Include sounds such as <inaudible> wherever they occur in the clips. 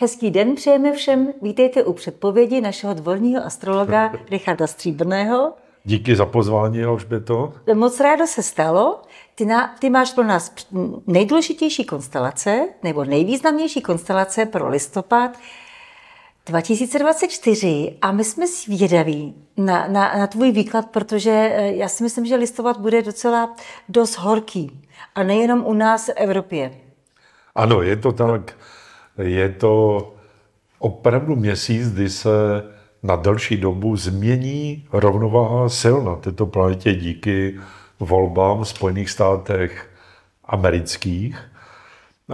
Hezký den přejeme všem. Vítejte u předpovědi našeho dvorního astrologa <laughs> Richarda Stříbrného. Díky za pozvání, Alžbeto. Moc rádo se stalo. Ty, na, ty máš pro nás nejdůležitější konstelace, nebo nejvýznamnější konstelace pro listopad 2024 a my jsme svědaví na, na, na tvůj výklad, protože eh, já si myslím, že listopad bude docela dost horký. A nejenom u nás v Evropě. Ano, je to tak je to opravdu měsíc, kdy se na delší dobu změní rovnováha sil na této planetě díky volbám v Spojených státech amerických.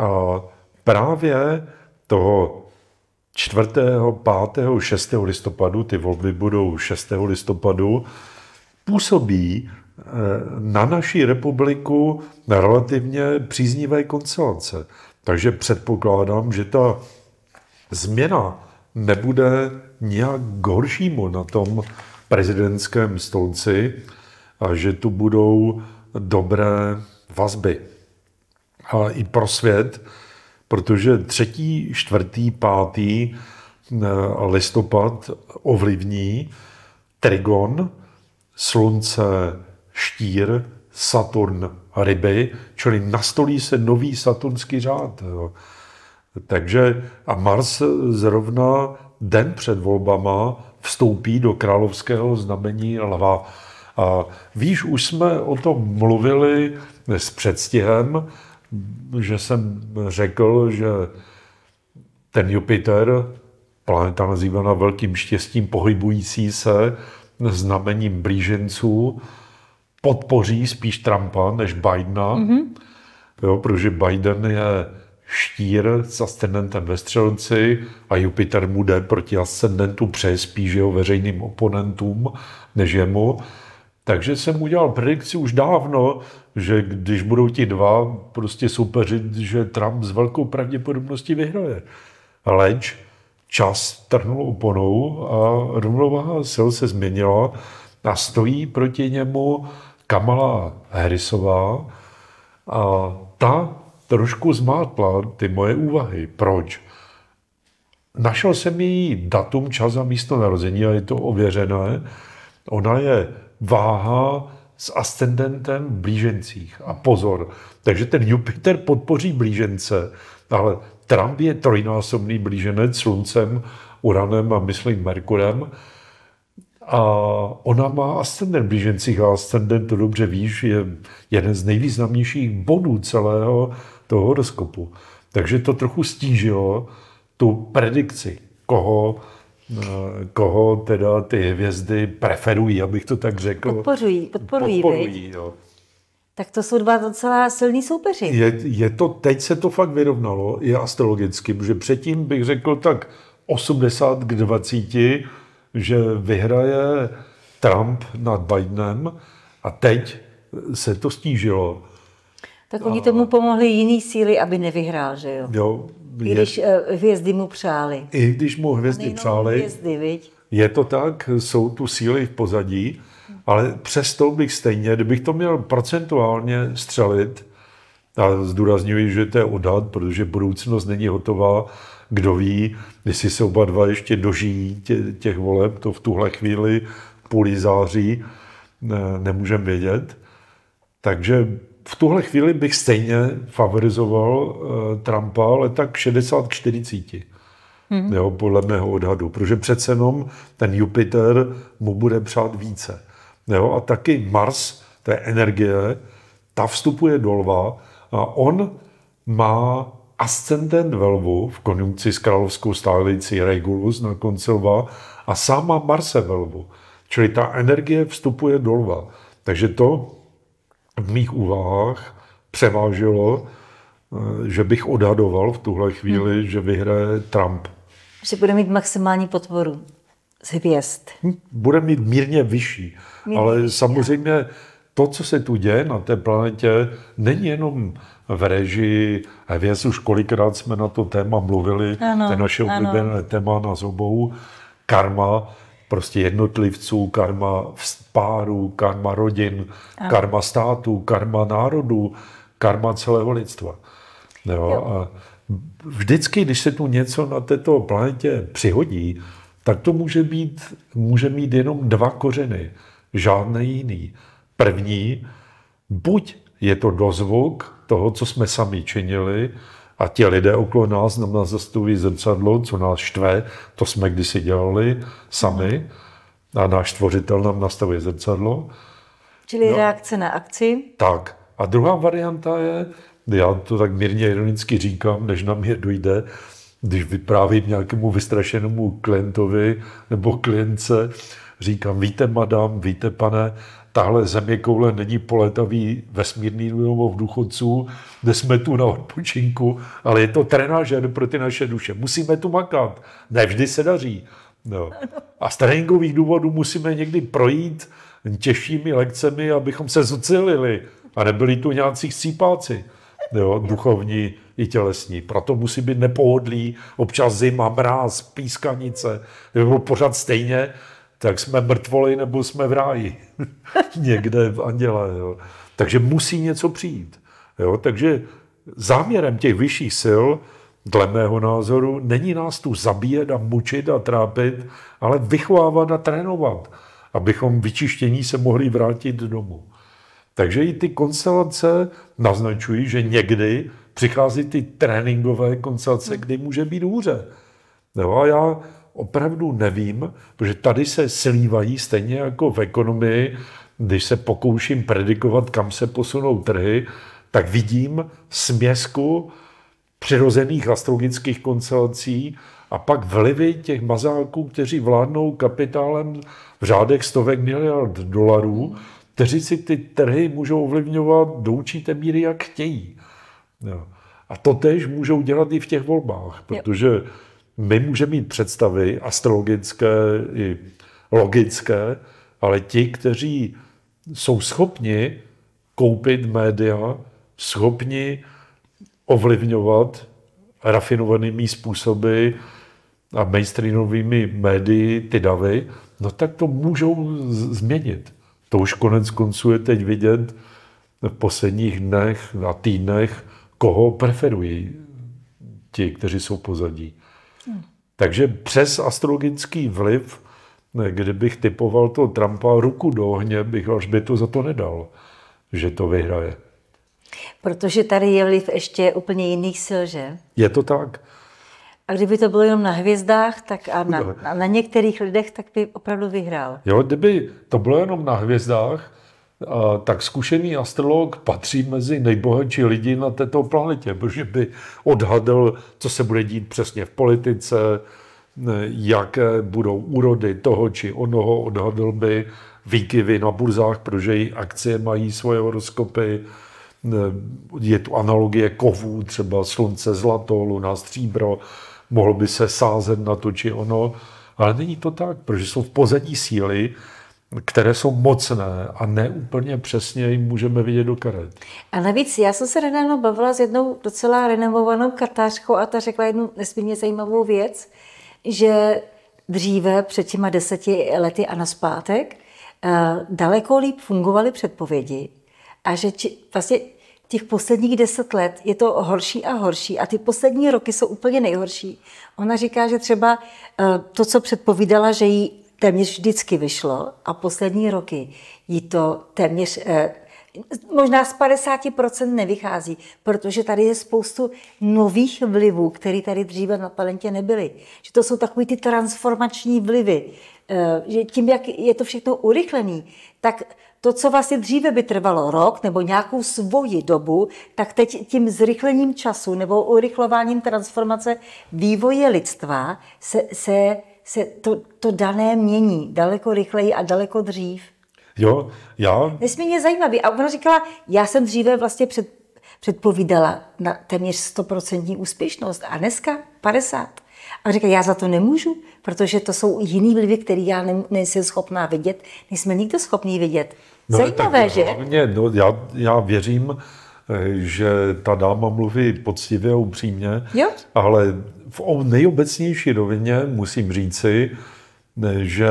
A právě toho 4., 5., 6. listopadu, ty volby budou 6. listopadu, působí eh, na naší republiku relativně příznivé koncelance. Takže předpokládám, že ta změna nebude nijak horšímu na tom prezidentském stolci a že tu budou dobré vazby. A i pro svět, protože třetí, čtvrtý, pátý eh, listopad ovlivní Trigon, Slunce, Štír, Saturn ryby, čili nastolí se nový saturnský řád. Jo. Takže a Mars zrovna den před volbama vstoupí do královského znamení lva. A víš, už jsme o tom mluvili s předstihem, že jsem řekl, že ten Jupiter, planeta nazývaná velkým štěstím, pohybující se znamením blíženců, podpoří spíš Trumpa než Bidena, mm-hmm. jo, protože Biden je štír s ascendentem ve střelci a Jupiter mu jde proti ascendentu přeje spíš jeho veřejným oponentům než jemu. Takže jsem udělal predikci už dávno, že když budou ti dva prostě soupeřit, že Trump s velkou pravděpodobností vyhraje. Leč čas trhnul oponou a rovnováha sil se změnila a stojí proti němu Kamala Harrisová a ta trošku zmátla ty moje úvahy. Proč? Našel jsem její datum, čas a místo narození a je to ověřené. Ona je váha s ascendentem v blížencích. A pozor, takže ten Jupiter podpoří blížence, ale Trump je trojnásobný blíženec sluncem, uranem a myslím Merkurem. A ona má ascendent blížencích a ascendent, to dobře víš, je jeden z nejvýznamnějších bodů celého toho horoskopu. Takže to trochu stížilo tu predikci, koho, eh, koho teda ty hvězdy preferují, abych to tak řekl. Podporují, podporují, podporují jo. Tak to jsou dva docela silní soupeři. Je, je to, teď se to fakt vyrovnalo, i astrologicky, protože předtím bych řekl tak 80 k 20, že vyhraje Trump nad Bidenem a teď se to stížilo. Tak oni a... tomu pomohli jiný síly, aby nevyhrál, že jo? Jo. Je... I když eh, hvězdy mu přáli. I když mu hvězdy přáli. Hvězdy, viď? Je to tak, jsou tu síly v pozadí, ale přesto bych stejně, kdybych to měl procentuálně střelit, a zdůrazňuji, že to je odhad, protože budoucnost není hotová, kdo ví, jestli se oba dva ještě dožijí tě, těch voleb, to v tuhle chvíli půl září ne, nemůžeme vědět. Takže v tuhle chvíli bych stejně favorizoval eh, Trumpa, ale tak 60-40. Mm-hmm. Jo, podle mého odhadu, protože přece jenom ten Jupiter mu bude přát více. Jo, a taky Mars, to je energie, ta vstupuje do lva a on má ascendent ve lvu v konjunkci s královskou stálicí Regulus na konci lva a sama Marse ve lvu. Čili ta energie vstupuje do lva. Takže to v mých úvahách převážilo, eh, že bych odhadoval v tuhle chvíli, hmm. že vyhraje Trump. Že bude mít maximální podporu z hvězd. Hm, bude mít mírně vyšší, mírně ale samozřejmě to, co se tu děje na té planetě, není jenom v režii Věz už kolikrát jsme na to téma mluvili, ano, to je naše oblíbené ano. téma na obou, karma prostě jednotlivců, karma párů, karma rodin, ano. karma států, karma národů, karma celého lidstva. Jo, jo. A vždycky, když se tu něco na této planetě přihodí, tak to může, být, může mít jenom dva kořeny, žádné jiný. První, buď je to dozvuk toho, co jsme sami činili a ti lidé okolo nás nám nazastují zrcadlo, co nás štve, to jsme kdysi dělali sami a náš tvořitel nám nastavuje zrcadlo. Čili no, reakce na akci. Tak. A druhá varianta je, já to tak mírně ironicky říkám, než nám je dojde, když vyprávím nějakému vystrašenému klientovi nebo klience, říkám, víte, madam, víte, pane, tahle země koule není poletavý vesmírný domov důchodců, kde jsme tu na odpočinku, ale je to trenažer pro ty naše duše. Musíme tu makat. Nevždy se daří. No. A z tréninkových důvodů musíme někdy projít těžšími lekcemi, abychom se zocelili a nebyli tu nějací chcípáci jo, duchovní i tělesní. Proto musí být nepohodlí, občas zima, mráz, pískanice, nebo pořád stejně, tak jsme mrtvoli nebo jsme v ráji. <laughs> Někde v anděle. Jo. Takže musí něco přijít. Jo. Takže záměrem těch vyšších sil, dle mého názoru, není nás tu zabíjet a mučit a trápit, ale vychovávat a trénovat, abychom vyčištění se mohli vrátit domů. Takže i ty konstelace naznačují, že někdy přichází ty tréninkové konstelace, kdy může být hůře. Jo, a já opravdu nevím, protože tady se slívají stejně jako v ekonomii, když se pokouším predikovat, kam se posunou trhy, tak vidím směsku přirozených astrologických koncelací a pak vlivy těch mazáků, kteří vládnou kapitálem v řádech stovek miliard dolarů, kteří si ty trhy můžou ovlivňovat do určité míry, jak chtějí. A to tež můžou dělat i v těch volbách, protože my můžeme mít představy astrologické i logické, ale ti, kteří jsou schopni koupit média, schopni ovlivňovat rafinovanými způsoby a mainstreamovými médii ty davy, no tak to můžou změnit. To už konec konců je teď vidět v posledních dnech a týdnech, koho preferují ti, kteří jsou pozadí. Takže přes astrologický vliv, kdybych typoval to Trumpa ruku do ohně, bych až by to za to nedal, že to vyhraje. Protože tady je vliv ještě úplně jiných sil, že? Je to tak. A kdyby to bylo jenom na hvězdách tak a na, no. na, některých lidech, tak by opravdu vyhrál. Jo, kdyby to bylo jenom na hvězdách, tak zkušený astrolog patří mezi nejbohatší lidi na této planetě, protože by odhadl, co se bude dít přesně v politice, jaké budou úrody toho či onoho, odhadl by výkyvy na burzách, protože její akcie mají svoje horoskopy, je tu analogie kovů, třeba slunce, zlato, luna, stříbro, mohl by se sázet na to či ono, ale není to tak, protože jsou v pozadí síly, které jsou mocné a neúplně přesně jim můžeme vidět do karet. A navíc já jsem se nedávno bavila s jednou docela renomovanou kartářkou a ta řekla jednu nesmírně zajímavou věc, že dříve, před těma deseti lety a naspátek, eh, daleko líp fungovaly předpovědi a že či, vlastně těch posledních deset let je to horší a horší a ty poslední roky jsou úplně nejhorší. Ona říká, že třeba eh, to, co předpovídala, že jí téměř vždycky vyšlo a poslední roky jí to téměř eh, možná z 50% nevychází, protože tady je spoustu nových vlivů, které tady dříve na talentě nebyly. Že to jsou takové ty transformační vlivy. Eh, že tím, jak je to všechno urychlený, tak to, co vlastně dříve by trvalo rok nebo nějakou svoji dobu, tak teď tím zrychlením času nebo urychlováním transformace vývoje lidstva se, se se to, to dané mění daleko rychleji a daleko dřív. Jo, já... Nesmírně zajímavý. A ona říkala, já jsem dříve vlastně před, předpovídala na téměř 100% úspěšnost a dneska 50. A říká, já za to nemůžu, protože to jsou jiný vlivy, které já ne, nejsem schopná vidět, nejsme nikdo schopný vidět. No, Zajímavé, tak, že? Hlavně, no, já, já věřím, že ta dáma mluví poctivě a upřímně, jo. ale v nejobecnější rovině musím říci, že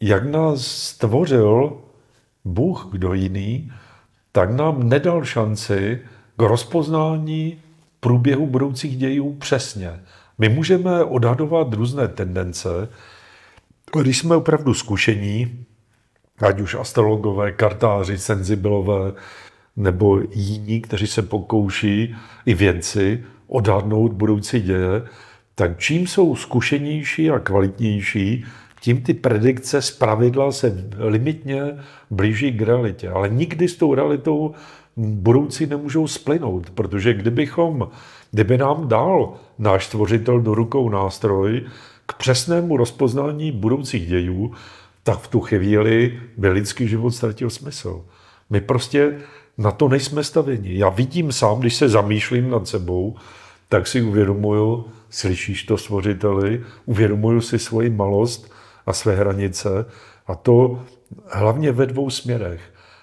jak nás stvořil Bůh, kdo jiný, tak nám nedal šanci k rozpoznání průběhu budoucích dějů přesně. My můžeme odhadovat různé tendence, když jsme opravdu zkušení, ať už astrologové, kartáři, senzibilové, nebo jiní, kteří se pokouší, i věci odhadnout budoucí děje, tak čím jsou zkušenější a kvalitnější, tím ty predikce z pravidla se limitně blíží k realitě. Ale nikdy s tou realitou budoucí nemůžou splynout, protože kdybychom, kdyby nám dal náš tvořitel do rukou nástroj k přesnému rozpoznání budoucích dějů, tak v tu chvíli by lidský život ztratil smysl. My prostě na to nejsme stavěni. Já vidím sám, když se zamýšlím nad sebou, tak si uvědomuju, slyšíš to stvořiteli, uvědomuju si svoji malost a své hranice a to hlavně ve dvou směrech.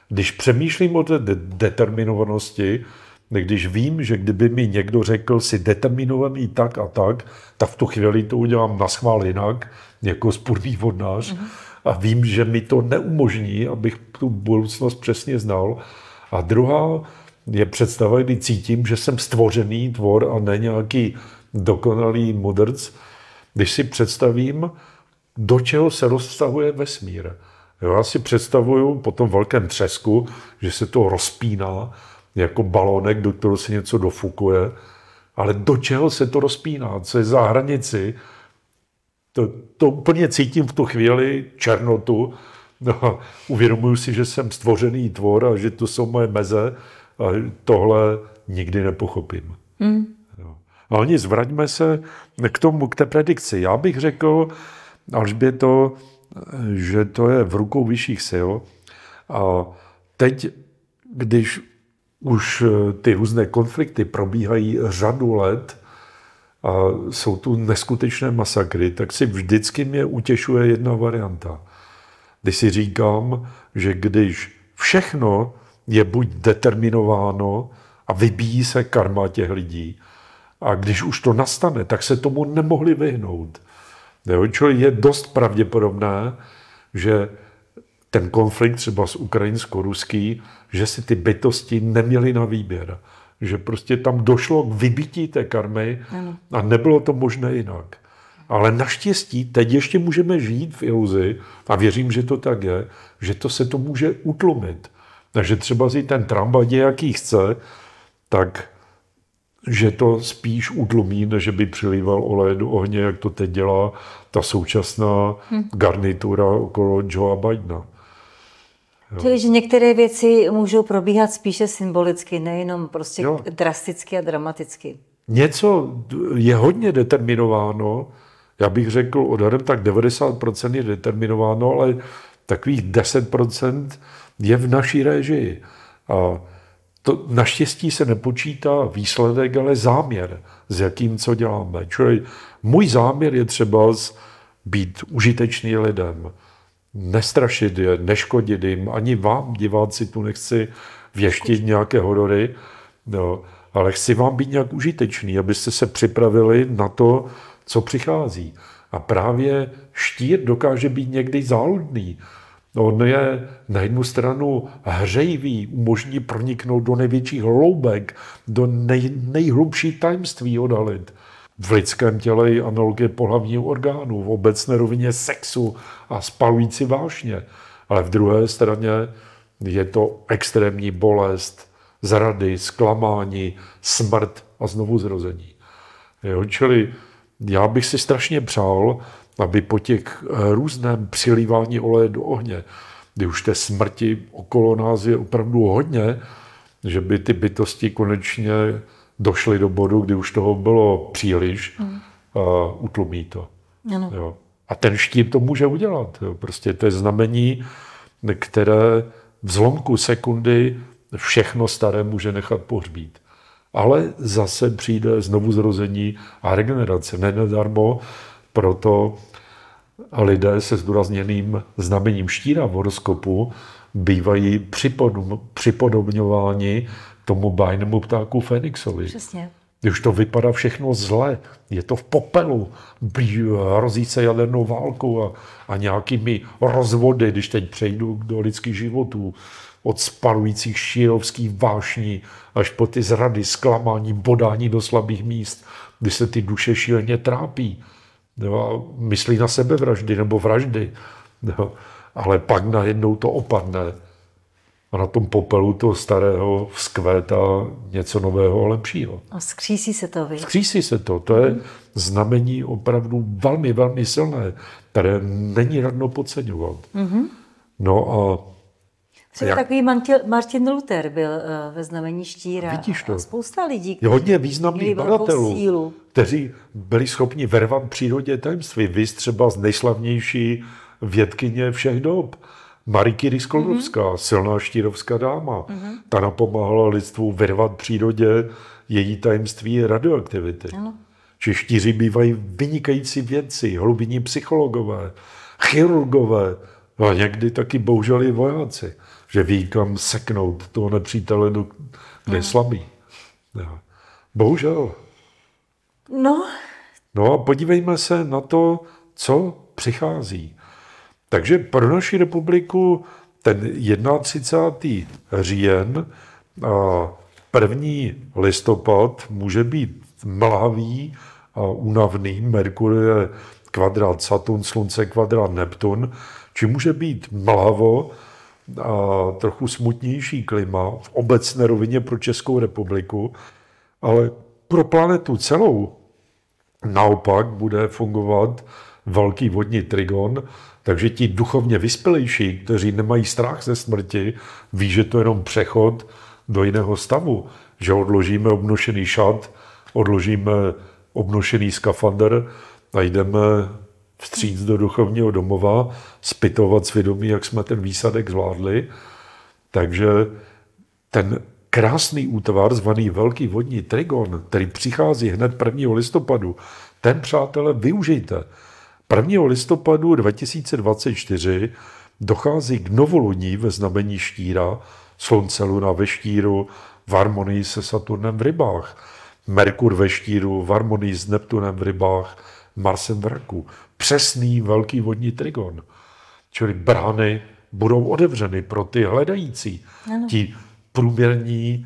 Když přemýšlím o té de- determinovanosti, když vím, že kdyby mi někdo řekl, si determinovaný tak a tak, tak v tu chvíli to udělám na schvál jinak, jako spurný vodnář, mm-hmm. a vím, že mi to neumožní, abych tu budoucnost přesně znal, a druhá je představa, kdy cítím, že jsem stvořený tvor a ne nějaký dokonalý mudrc, když si představím, do čeho se rozstahuje vesmír. Já si představuju po tom velkém třesku, že se to rozpíná jako balonek, do kterého se něco dofukuje, ale do čeho se to rozpíná, co je za hranici, to, to úplně cítím v tu chvíli černotu, No, uvědomuji si, že jsem stvořený tvor a že to jsou moje meze a tohle nikdy nepochopím. Mm. No. Ale nic, se k tomu, k té predikci. Já bych řekl to, že to je v rukou vyšších sil a teď, když už ty různé konflikty probíhají řadu let a jsou tu neskutečné masakry, tak si vždycky mě utěšuje jedna varianta – kdy si říkám, že když všechno je buď determinováno a vybíjí se karma těch lidí, a když už to nastane, tak se tomu nemohli vyhnout. Jo? Čili je dost pravděpodobné, že ten konflikt třeba s ukrajinsko-ruský, že si ty bytosti neměly na výběr. Že prostě tam došlo k vybití té karmy ano. a nebylo to možné jinak. Ale naštěstí teď ještě můžeme žít v iluzi, a věřím, že to tak je, že to se to může utlumit. Takže třeba si ten Trump, ať jaký chce, tak že to spíš utlumí, než by přilíval olej do ohně, jak to teď dělá ta současná hm. garnitura okolo Joea Bidena. Jo. Čili, že některé věci můžou probíhat spíše symbolicky, nejenom prostě jo. drasticky a dramaticky. Něco je hodně determinováno já bych řekl odhadem tak 90% je determinováno, ale takových 10% je v naší režii. A to naštěstí se nepočítá výsledek, ale záměr, s jakým co děláme. Čili můj záměr je třeba být užitečný lidem, nestrašit je, neškodit jim, ani vám, diváci, tu nechci věštit nějaké horory, no, ale chci vám být nějak užitečný, abyste se připravili na to, co přichází. A právě štír dokáže být někdy záludný. On je na jednu stranu hřejivý, umožní proniknout do největších hloubek, do nej, nejhlubší tajemství odhalit. V lidském těle je analogie pohlavního orgánu, v obecné rovině sexu a spalující vášně. Ale v druhé straně je to extrémní bolest, zrady, zklamání, smrt a znovu zrození. Jo, čili já bych si strašně přál, aby po těch eh, různém přilívání oleje do ohně, kdy už té smrti okolo nás je opravdu hodně, že by ty bytosti konečně došly do bodu, kdy už toho bylo příliš, mm. a utlumí to. Ano. Jo. A ten štít to může udělat. Jo. Prostě to je znamení, které v zlomku sekundy všechno staré může nechat pohřbít ale zase přijde znovu zrození a regenerace. Nedarmo, proto lidé se zdůrazněným znamením štíra v horoskopu bývají připodobňováni tomu bájnému ptáku Fénixovi. Přesně. Když to vypadá všechno zle, je to v popelu, hrozí se jadernou válkou a, a nějakými rozvody, když teď přejdu do lidských životů, od spalujících šírovských vášní až po ty zrady, zklamání, bodání do slabých míst, kdy se ty duše šíleně trápí. Jo, a myslí na sebe vraždy nebo vraždy. Jo, ale pak najednou to opadne. A na tom popelu toho starého vzkvétá něco nového a lepšího. A skřísí se to, vy? Skřísí se to. To je mhm. znamení opravdu velmi, velmi silné, které není radno podceňovat. Mm-hmm. No a Třeba jak... takový Martin Luther byl eh, ve znamení štíra. Vidíš to. A spousta lidí, kteří hodně významných badatelů, sílu. kteří byli schopni vervat přírodě tajemství. Vy třeba z nejslavnější vědkyně všech dob. Marie Ryskolovská, mm-hmm. silná štírovská dáma. Mm-hmm. Ta napomáhala lidstvu vyrvat přírodě její tajemství radioaktivity. Či štíři bývají vynikající vědci, hlubinní psychologové, chirurgové, a někdy taky bohužel i vojáci že ví, kam seknout toho nepřítele, kde je no. slabý. Ja. Bohužel. No. No a podívejme se na to, co přichází. Takže pro naši republiku ten 31. říjen a 1. listopad může být mlhavý a únavný. Merkur je kvadrát Saturn, Slunce kvadrát Neptun, či může být mlhavo a trochu smutnější klima v obecné rovině pro Českou republiku, ale pro planetu celou naopak bude fungovat velký vodní trigon, takže ti duchovně vyspělejší, kteří nemají strach ze smrti, ví, že to je jenom přechod do jiného stavu, že odložíme obnošený šat, odložíme obnošený skafander a jdeme vstříc do duchovního domova, spytovat svědomí, jak jsme ten výsadek zvládli. Takže ten krásný útvar zvaný Velký vodní trigon, který přichází hned 1. listopadu, ten, přátelé, využijte. 1. listopadu 2024 dochází k novoluní ve znamení štíra, slunce luna ve štíru, v harmonii se Saturnem v rybách, Merkur ve štíru, v harmonii s Neptunem v rybách, Marsem raku Přesný velký vodní trigon. Čili brány budou odevřeny pro ty hledající. Ano. Ti průměrní,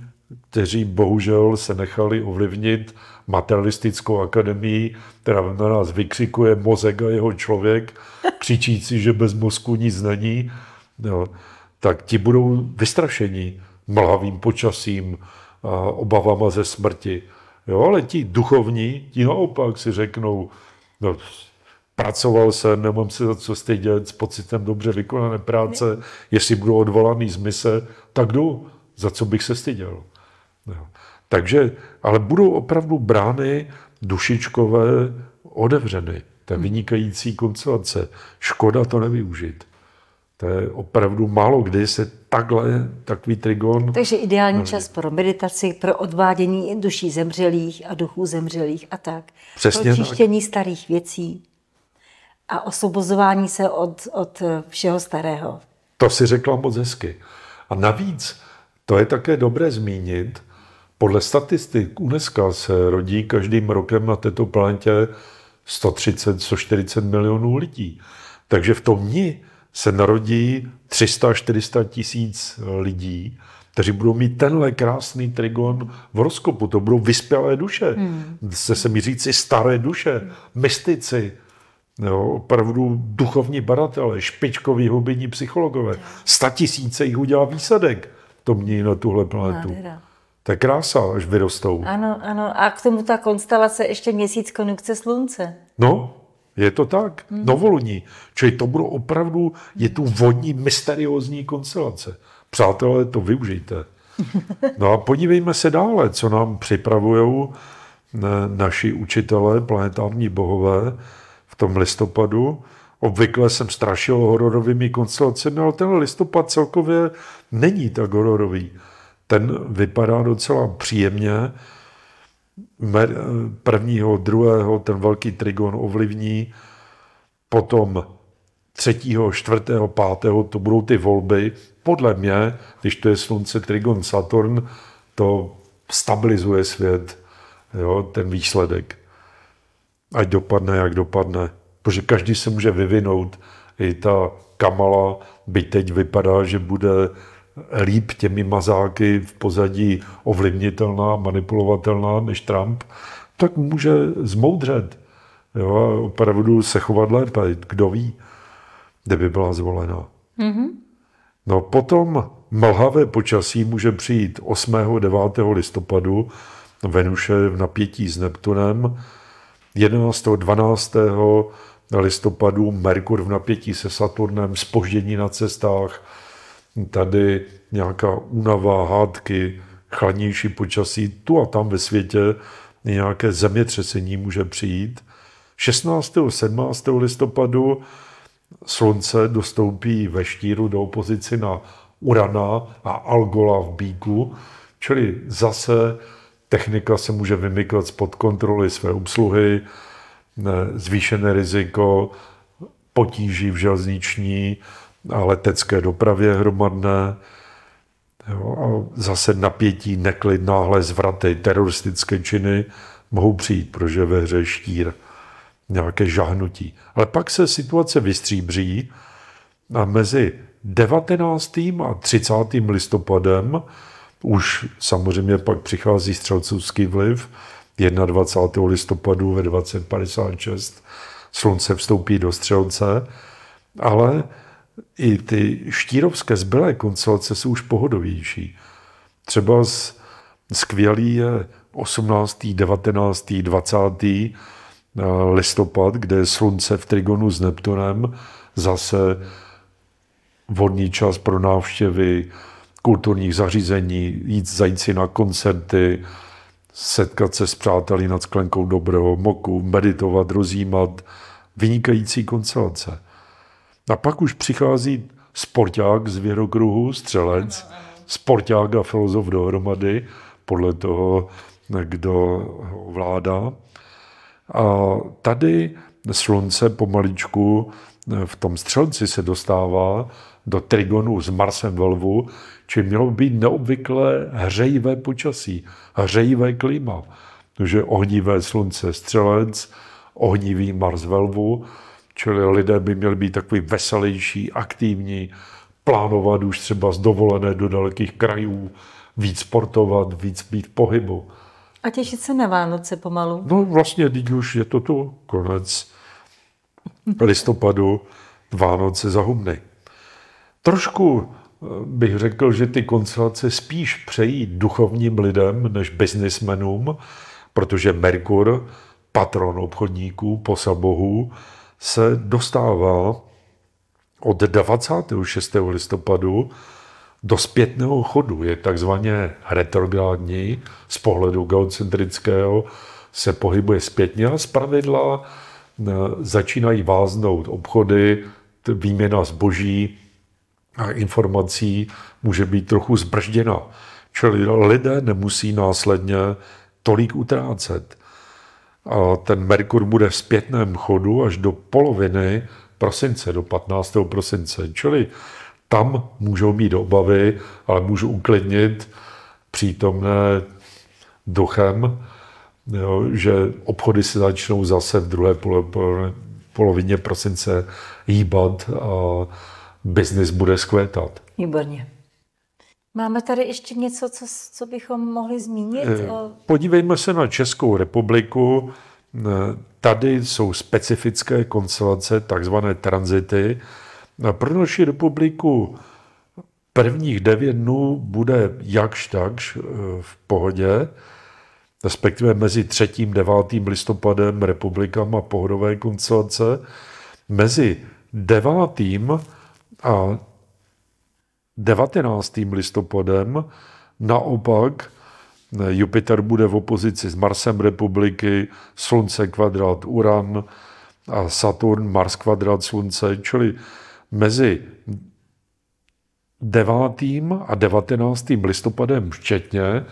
kteří bohužel se nechali ovlivnit materialistickou akademii, která na nás vykřikuje mozek a jeho člověk, <laughs> křičící, že bez mozku nic není, jo, no, tak ti budou vystrašení mlhavým počasím, a obavama ze smrti. Jo, ale ti duchovní, ti naopak si řeknou, no, pracoval jsem, nemám se za co stydět, s pocitem dobře vykonané práce, jestli budu odvolaný z mise, tak jdu, za co bych se styděl. No. Takže, ale budou opravdu brány dušičkové odevřeny. To je hmm. vynikající konstelace. Škoda to nevyužít. To je opravdu málo kdy se takhle, takový trigon... Takže ideální neví. čas pro meditaci, pro odvádění duší zemřelých a duchů zemřelých a tak. Přesně pro čištění tak. starých věcí a osvobozování se od, od eh, všeho starého. To si řekla moc hezky. A navíc, to je také dobré zmínit, podle statistik UNESCO se rodí každým rokem na této planetě 130, 140 milionů lidí. Takže v tom ní se narodí 300-400 až tisíc eh, lidí, kteří budou mít tenhle krásný trigon v horoskopu. To budou vyspělé duše, hmm. se se mi říci staré duše, mystici, jo, opravdu duchovní baratele, špičkoví hubení psychologové. Sta tisíce jich udělá výsadek, to mění na tuhle planetu. Nádhera. To je krása, až vyrostou. Ano, ano. A k tomu ta konstelace ještě měsíc konjunkce slunce. No, je to tak? Hmm. Novoluní. Čili to budou opravdu, je tu vodní mysteriózní konstelace. Přátelé, to využijte. <laughs> No a podívejme se dále, co nám připravují eh, naši učitelé, planetární bohové v tom listopadu. Obvykle jsem strašil hororovými konstelacemi, ale ten listopad celkově není tak hororový. Ten vypadá docela příjemně prvního, druhého, ten velký trigon ovlivní, potom třetího, čtvrtého, pátého, to budou ty volby. Podle mě, když to je Slunce, Trigon, Saturn, to stabilizuje svět, jo, ten výsledek. Ať dopadne, jak dopadne. Protože každý se může vyvinout. I ta Kamala, by teď vypadá, že bude líp těmi mazáky v pozadí ovlivnitelná, manipulovatelná než Trump, tak může zmoudřet. Jo, a opravdu se chovat lépe, kdo ví, kde by byla zvolena. Mm-hmm. No potom mlhavé počasí může přijít 8. 9. listopadu, Venuše v napětí s Neptunem, 11. 12. listopadu Merkur v napětí se Saturnem, spoždění na cestách, tady nějaká únava, hádky, chladnější počasí, tu a tam ve světě nějaké zemětřesení může přijít. 16. 17. listopadu slunce dostoupí ve štíru do opozici na Urana a Algola v Bíku, čili zase technika se může vymykat spod kontroly své obsluhy, zvýšené riziko potíží v železniční, na letecké dopravě hromadné. Jo, a zase napětí, neklid, náhle zvraty, teroristické činy mohou přijít, protože ve hře štír nějaké žahnutí. Ale pak se situace vystříbří a mezi 19. a 30. listopadem už samozřejmě pak přichází střelcovský vliv. 21. listopadu ve 2056 slunce vstoupí do střelce, ale i ty štírovské zbylé konstelace jsou už pohodovější. Třeba z, skvělý je 18., 19., 20. listopad, kde je slunce v trigonu s Neptunem, zase vodní čas pro návštěvy kulturních zařízení, jít zajít si na koncerty, setkat se s přáteli nad sklenkou dobrého moku, meditovat, rozjímat, vynikající konstelace. A pak už přichází sporták z věrokruhu, střelec, sporták a filozof dohromady, podle toho, kdo vládá. A tady slunce pomaličku eh, v tom střelci se dostává do trigonu s Marsem ve lvu, či mělo být neobvykle hřejivé počasí, hřejivé klima. Takže ohnivé slunce střelec, ohnivý Mars ve lvu, Čili lidé by měli být takový veselější, aktivní, plánovat už třeba z dovolené do dalekých krajů, víc sportovat, víc být v pohybu. A těšit se na Vánoce pomalu. No vlastně, teď už je to tu, konec listopadu, Vánoce za humny. Trošku eh, bych řekl, že ty konstelace spíš přejí duchovním lidem než biznismenům, protože Merkur, patron obchodníků, posa bohů, se dostával od 26. listopadu do zpětného chodu. Je takzvaně retrogradní z pohledu geocentrického se pohybuje zpětně a zpravidla eh, začínají váznout obchody, výměna zboží a informací může být trochu zbržděna. Čili lidé nemusí následně tolik utrácet. A ten Merkur bude v zpětném chodu až do poloviny prosince, do 15. prosince. Čili tam můžou mít obavy, ale můžu uklidnit přítomné duchem, jo, že obchody se začnou zase v druhé polovině prosince hýbat a biznis bude skvétat. Výborně. Máme tady ještě něco, co, co bychom mohli zmínit? Eh, eh, podívejme se na Českou republiku. Eh, tady jsou specifické konstelace, takzvané tranzity. Pro naši republiku prvních devět dnů bude jakž takž v pohodě, respektive mezi 3. devátým 9. listopadem a pohodové konstelace. Mezi 9. a 19. listopadem naopak eh, Jupiter bude v opozici s Marsem republiky, Slunce kvadrat Uran a Saturn Mars kvadrat Slunce, čili mezi 9. a 19. listopadem včetně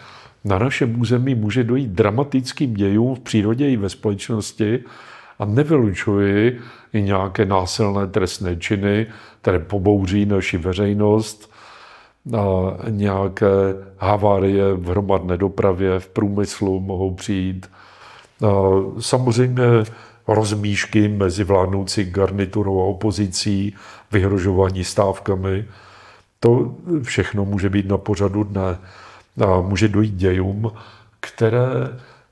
na našem území může dojít dramatickým dějům v přírodě i ve společnosti a nevylučuji i nějaké násilné trestné činy, které pobouří naši veřejnost, nějaké eh, havárie v hromadné dopravě, v průmyslu mohou přijít. Samozřejmě rozmíšky mezi vládnoucí garniturou a opozicí, vyhrožování stávkami, to všechno může být na pořadu dne. A může dojít dějům, které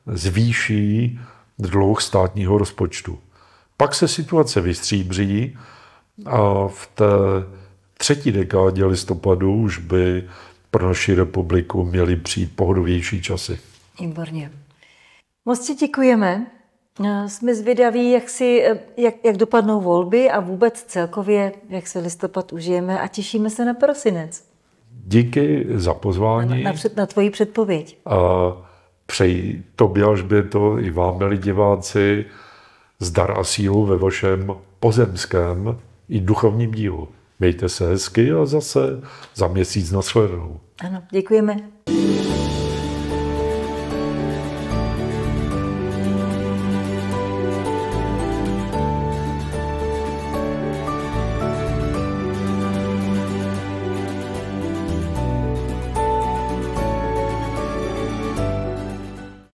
zvýší dlouh státního rozpočtu. Pak se situace vystříbří a v té třetí dekádě listopadu už by pro naši republiku měly přijít pohodovější časy. Výborně. Moc ti děkujeme. Eh, jsme zvědaví, jak, si, eh, jak, jak dopadnou volby a vůbec celkově, jak se listopad užijeme a těšíme se na prosinec. Díky za pozvání. Na, na, na tvoji předpověď. A přeji tobě, až by to i vám, milí diváci, zdar a sílu ve vašem pozemském i duchovním dílu. Mějte se hezky a zase za měsíc shledanou. Ano, děkujeme.